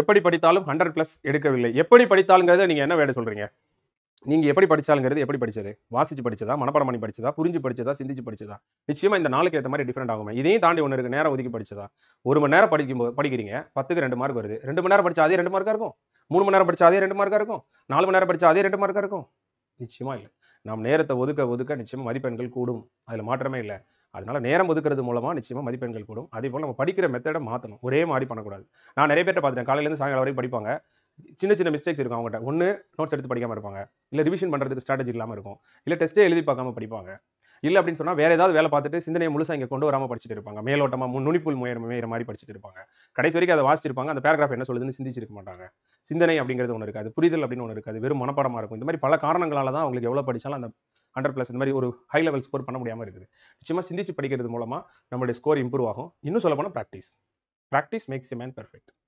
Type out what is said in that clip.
எப்படி படித்தாலும் hundred plus எடுக்கவில்லை எப்படி படித்தாலுங்கிறத நீங்கள் என்ன வேலை சொல்கிறீங்க நீங்கள் எப்படி படித்தாலுங்கிறது எப்படி படித்தது வாசித்து படித்ததா மனப்பாடம் பண்ணி படித்ததா புரிஞ்சு படித்ததா சிந்திச்சு படித்ததா நிச்சயமாக இந்த நாளுக்கு ஏற்ற மாதிரி டிஃப்ரெண்ட் ஆகும் இதையும் தாண்டி ஒன்று இருக்குது நேரம் ஒதுக்கி படித்ததா ஒரு மணி நேரம் படிக்கும் படிக்கிறீங்க பத்துக்கு ரெண்டு மார்க் வருது ரெண்டு மணி நேரம் படித்தா அதே ரெண்டு மார்க்காக இருக்கும் மூணு மணி நேரம் படித்தா அதே ரெண்டு மார்க்காக இருக்கும் நாலு மணி நேரம் படித்தா அதே ரெண்டு மார்க்காக இருக்கும் நிச்சயமாக இல்லை நாம் நேரத்தை ஒதுக்க ஒதுக்க நிச்சயமாக மதிப்பெண்கள் கூடும் அதில் மாற்றமே இல்லை அதனால் நேரம் ஒதுக்கிறது மூலமாக நிச்சயமாக மதிப்பெண்கள் கூடும் அதே போல் நம்ம படிக்கிற மெத்தடை மாற்றணும் ஒரே மாதிரி பண்ணக்கூடாது நான் நிறைய பேர்ட்ட பார்த்துட்டேன் காலையிலேருந்து சாயங்காலம் வரைக்கும் படிப்பாங்க சின்ன சின்ன மிஸ்டேக்ஸ் இருக்கும் அவங்ககிட்ட ஒன்று நோட்ஸ் எடுத்து படிக்காமல் இருப்பாங்க இல்லை ரிவிஷன் பண்ணுறதுக்கு ஸ்ட்ராட்டஜி இல்லாமல் இருக்கும் இல்லை டெஸ்ட்டே எழுதி பார்க்காம படிப்பாங்க இல்லை அப்படின்னு சொன்னால் வேறு ஏதாவது வேலை பார்த்துட்டு சிந்தனையை முழுசாக இங்கே கொண்டு வராமல் படிச்சுட்டு இருப்பாங்க மேலோட்டமாக நுனிப்புல் முயற முயற மாதிரி படிச்சுட்டு இருப்பாங்க கடைசி வரைக்கும் அதை வாசிச்சிருப்பாங்க அந்த பேராகிராஃப் என்ன சொல்லுதுன்னு சிந்திச்சிருக்க மாட்டாங்க சிந்தனை அப்படிங்கிறது ஒன்று இருக்காது புரிதல் அப்படின்னு ஒன்று இருக்காது வெறும் மனப்பாடமாக இருக்கும் இந்த மாதிரி பல காரணங்களால தான் அவங்களுக்கு எவ்வளோ படித்தாலும் அந்த ஹண்ட்ரட் ப்ளஸ் இந்த மாதிரி ஒரு ஹை லெவல் ஸ்கோர் பண்ண முடியாமல் இருக்குது நிச்சயமாக சிந்திச்சு படிக்கிறது மூலமாக நம்மளுடைய ஸ்கோர் இம்ப்ரூவ் ஆகும் இன்னும் சொல்லப்போனால் practice practice makes a man perfect